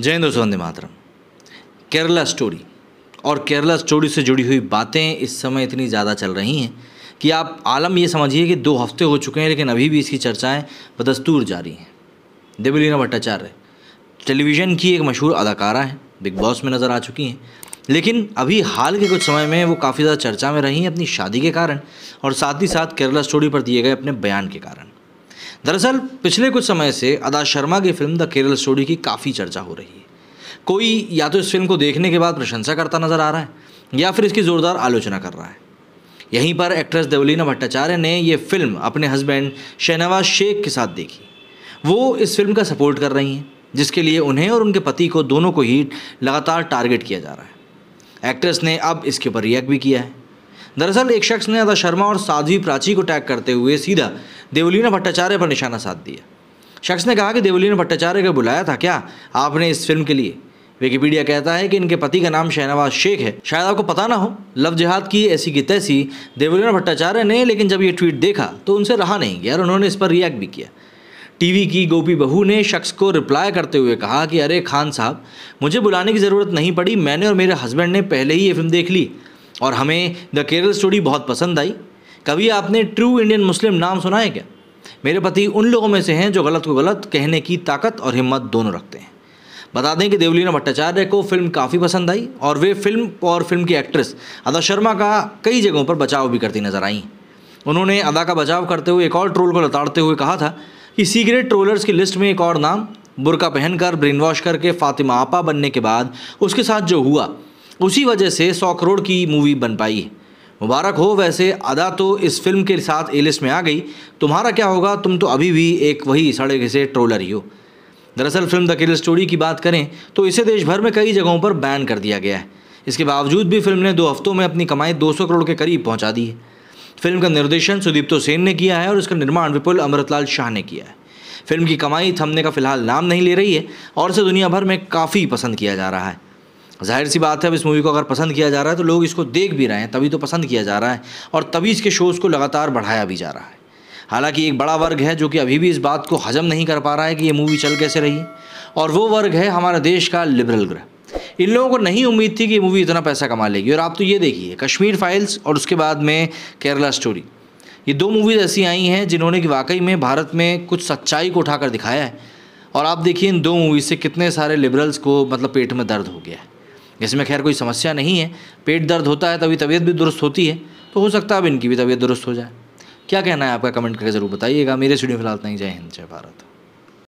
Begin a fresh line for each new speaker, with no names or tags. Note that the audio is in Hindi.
जय हिंद दोस्तों वंदे मातरम केरला स्टोरी और केरला स्टोरी से जुड़ी हुई बातें इस समय इतनी ज़्यादा चल रही हैं कि आप आलम ये समझिए कि दो हफ्ते हो चुके हैं लेकिन अभी भी इसकी चर्चाएं बदस्तूर जारी हैं देवलीना भट्टाचार्य टेलीविज़न की एक मशहूर अदाकारा हैं बिग बॉस में नज़र आ चुकी हैं लेकिन अभी हाल के कुछ समय में वो काफ़ी ज़्यादा चर्चा में रही हैं अपनी शादी के कारण और साथ ही साथ केरला स्टोरी पर दिए गए अपने बयान के कारण दरअसल पिछले कुछ समय से अदा शर्मा की फिल्म द केरल स्टोरी की काफ़ी चर्चा हो रही है कोई या तो इस फिल्म को देखने के बाद प्रशंसा करता नजर आ रहा है या फिर इसकी ज़ोरदार आलोचना कर रहा है यहीं पर एक्ट्रेस देवलीना भट्टाचार्य ने ये फिल्म अपने हस्बैंड शहनवाज शेख के साथ देखी वो इस फिल्म का सपोर्ट कर रही हैं जिसके लिए उन्हें और उनके पति को दोनों को ही लगातार टारगेट किया जा रहा है एक्ट्रेस ने अब इसके ऊपर रिएक्ट भी किया है दरअसल एक शख्स ने अदा शर्मा और साध्वी प्राची को टैग करते हुए सीधा देवली ने भट्टाचार्य पर निशाना साध दिया शख्स ने कहा कि देवली ने भट्टाचार्य को बुलाया था क्या आपने इस फिल्म के लिए विकिपीडिया कहता है कि इनके पति का नाम शहनवाज शेख है शायद आपको पता ना हो लव जिहाद की ऐसी की तैसी देवलीना भट्टाचार्य ने लेकिन जब ये ट्वीट देखा तो उनसे रहा नहीं गया और उन्होंने इस पर रिएक्ट भी किया टीवी की गोपी बहू ने शख्स को रिप्लाई करते हुए कहा कि अरे खान साहब मुझे बुलाने की ज़रूरत नहीं पड़ी मैंने और मेरे हस्बैंड ने पहले ही ये फिल्म देख ली और हमें द केरल स्टोरी बहुत पसंद आई कभी आपने ट्रू इंडियन मुस्लिम नाम सुना है क्या मेरे पति उन लोगों में से हैं जो गलत को गलत कहने की ताकत और हिम्मत दोनों रखते हैं बता दें कि देवलीना भट्टाचार्य को फिल्म काफ़ी पसंद आई और वे फिल्म और फिल्म की एक्ट्रेस अदा शर्मा का कई जगहों पर बचाव भी करती नजर आई उन्होंने अदा का बचाव करते हुए एक और ट्रोल को लताड़ते हुए कहा था कि सीक्रेट ट्रोलर्स की लिस्ट में एक और नाम बुरका पहनकर ब्रेन वॉश करके फातिमा आपा बनने के बाद उसके साथ जो हुआ उसी वजह से सौ करोड़ की मूवी बन पाई है मुबारक हो वैसे अदा तो इस फिल्म के साथ ए लिस्ट में आ गई तुम्हारा क्या होगा तुम तो अभी भी एक वही सड़क से ट्रोलर ही हो दरअसल फिल्म द किल स्टोरी की बात करें तो इसे देश भर में कई जगहों पर बैन कर दिया गया है इसके बावजूद भी फिल्म ने दो हफ्तों में अपनी कमाई 200 करोड़ के करीब पहुंचा दी है फिल्म का निर्देशन सुदीप्तो सेन ने किया है और इसका निर्माण विपुल अमृतलाल शाह ने किया है फिल्म की कमाई थमने का फिलहाल नाम नहीं ले रही है और इसे दुनिया भर में काफ़ी पसंद किया जा रहा है जाहिर सी बात है अब इस मूवी को अगर पसंद किया जा रहा है तो लोग इसको देख भी रहे हैं तभी तो पसंद किया जा रहा है और तभी इसके शोज़ को लगातार बढ़ाया भी जा रहा है हालांकि एक बड़ा वर्ग है जो कि अभी भी इस बात को हजम नहीं कर पा रहा है कि ये मूवी चल कैसे रही और वो वर्ग है हमारे देश का लिबरल ग्रह इन लोगों को नहीं उम्मीद थी कि ये मूवी इतना पैसा कमा लेगी और आप तो ये देखिए कश्मीर फाइल्स और उसके बाद में केरला स्टोरी ये दो मूवीज़ ऐसी आई हैं जिन्होंने कि वाकई में भारत में कुछ सच्चाई को उठाकर दिखाया है और आप देखिए इन दो मूवीज़ से कितने सारे लिबरल्स को मतलब पेट में दर्द हो गया है इसमें खैर कोई समस्या नहीं है पेट दर्द होता है तभी तबीयत भी दुरुस्त होती है तो हो सकता है अब इनकी भी तबीयत दुरुस्त हो जाए क्या कहना है आपका कमेंट करके ज़रूर बताइएगा मेरे स्टूडियो फिलहाल नहीं जय हिंद जय भारत